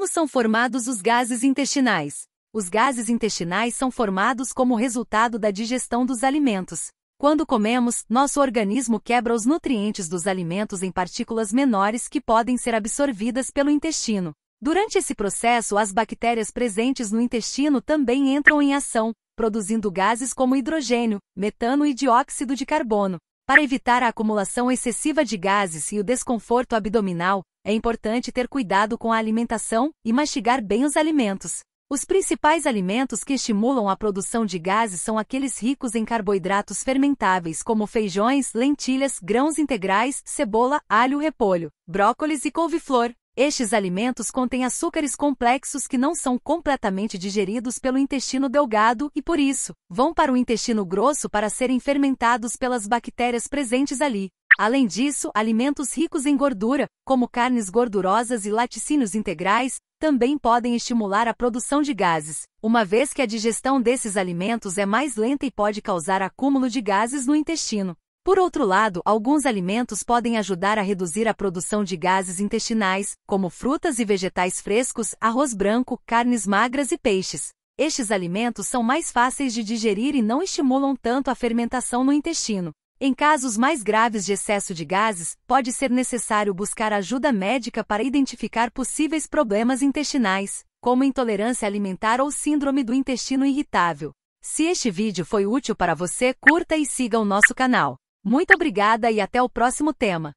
Como são formados os gases intestinais? Os gases intestinais são formados como resultado da digestão dos alimentos. Quando comemos, nosso organismo quebra os nutrientes dos alimentos em partículas menores que podem ser absorvidas pelo intestino. Durante esse processo, as bactérias presentes no intestino também entram em ação, produzindo gases como hidrogênio, metano e dióxido de carbono. Para evitar a acumulação excessiva de gases e o desconforto abdominal, é importante ter cuidado com a alimentação e mastigar bem os alimentos. Os principais alimentos que estimulam a produção de gases são aqueles ricos em carboidratos fermentáveis, como feijões, lentilhas, grãos integrais, cebola, alho, repolho, brócolis e couve-flor. Estes alimentos contêm açúcares complexos que não são completamente digeridos pelo intestino delgado e, por isso, vão para o intestino grosso para serem fermentados pelas bactérias presentes ali. Além disso, alimentos ricos em gordura, como carnes gordurosas e laticínios integrais, também podem estimular a produção de gases, uma vez que a digestão desses alimentos é mais lenta e pode causar acúmulo de gases no intestino. Por outro lado, alguns alimentos podem ajudar a reduzir a produção de gases intestinais, como frutas e vegetais frescos, arroz branco, carnes magras e peixes. Estes alimentos são mais fáceis de digerir e não estimulam tanto a fermentação no intestino. Em casos mais graves de excesso de gases, pode ser necessário buscar ajuda médica para identificar possíveis problemas intestinais, como intolerância alimentar ou síndrome do intestino irritável. Se este vídeo foi útil para você, curta e siga o nosso canal. Muito obrigada e até o próximo tema.